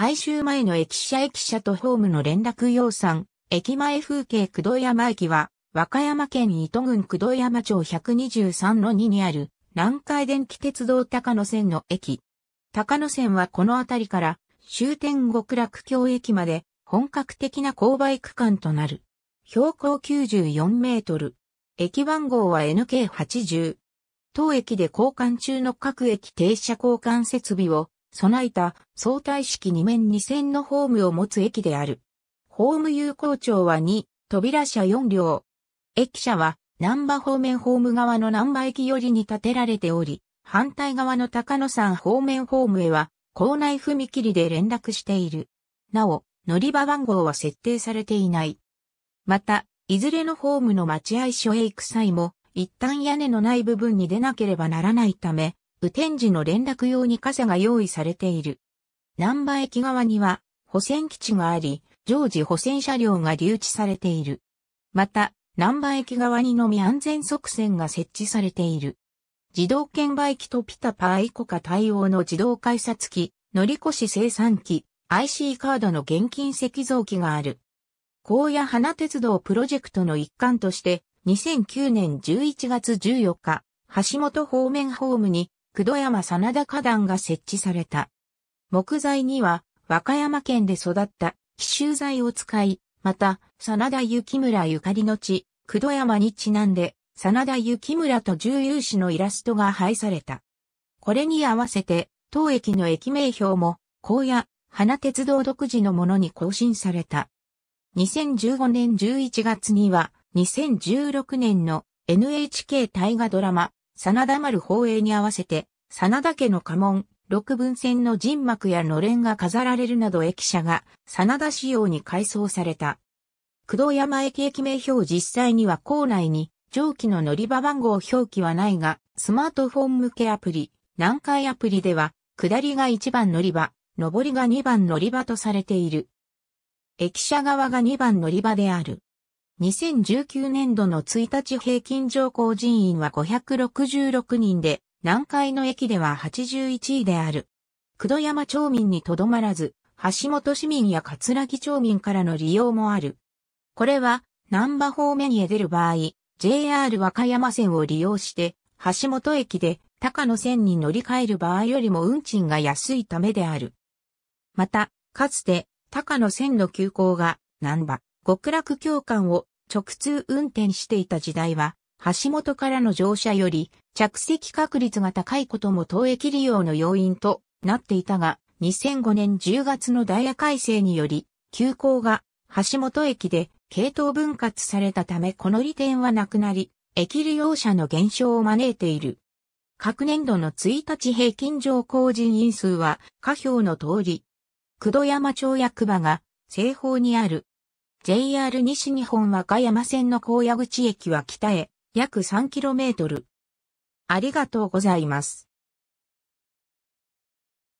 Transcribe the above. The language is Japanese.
改修前の駅舎駅舎とホームの連絡要産、駅前風景九度山駅は、和歌山県糸郡九度山町123の2にある、南海電気鉄道高野線の駅。高野線はこの辺りから、終点極楽橋駅まで、本格的な勾配区間となる。標高94メートル。駅番号は NK80。当駅で交換中の各駅停車交換設備を備えた相対式2面2線のホームを持つ駅である。ホーム有効庁は2、扉車4両。駅舎は南波方面ホーム側の南波駅寄りに建てられており、反対側の高野山方面ホームへは校内踏切で連絡している。なお、乗り場番号は設定されていない。また、いずれのホームの待合所へ行く際も、一旦屋根のない部分に出なければならないため、雨天時の連絡用に傘が用意されている。南波駅側には保線基地があり、常時保線車両が留置されている。また、南波駅側にのみ安全側線が設置されている。自動券売機とピタパーイコカ対応の自動改札機、乗り越し生産機、IC カードの現金石像機がある。高野花鉄道プロジェクトの一環として、2009年11月14日、橋本方面ホームに九度山真田花壇が設置された。木材には、和歌山県で育った奇襲材を使い、また、真田幸村ゆかりの地、九度山にちなんで、真田幸村と重有志のイラストが配された。これに合わせて、当駅の駅名標も、荒野、花鉄道独自のものに更新された。2015年11月には、2016年の NHK 大河ドラマ、真田丸放映に合わせて、真田家の家紋、六分線の人幕やのれんが飾られるなど駅舎が真田仕様に改装された。工藤山駅駅名表実際には校内に上記の乗り場番号表記はないが、スマートフォン向けアプリ、南海アプリでは、下りが1番乗り場、上りが2番乗り場とされている。駅舎側が2番乗り場である。2019年度の1日平均乗降人員は566人で、南海の駅では81位である。九度山町民にとどまらず、橋本市民や桂木町民からの利用もある。これは、南波方面へ出る場合、JR 和歌山線を利用して、橋本駅で高野線に乗り換える場合よりも運賃が安いためである。また、かつて高野線の急行が南波、極楽教官を直通運転していた時代は、橋本からの乗車より着席確率が高いことも投駅利用の要因となっていたが、2005年10月のダイヤ改正により、急行が橋本駅で系統分割されたためこの利点はなくなり、駅利用者の減少を招いている。各年度の1日平均乗降人員数は、下表の通り、九度山町役場が西方にある JR 西日本和歌山線の高野口駅は北へ約 3km。ありがとうございます。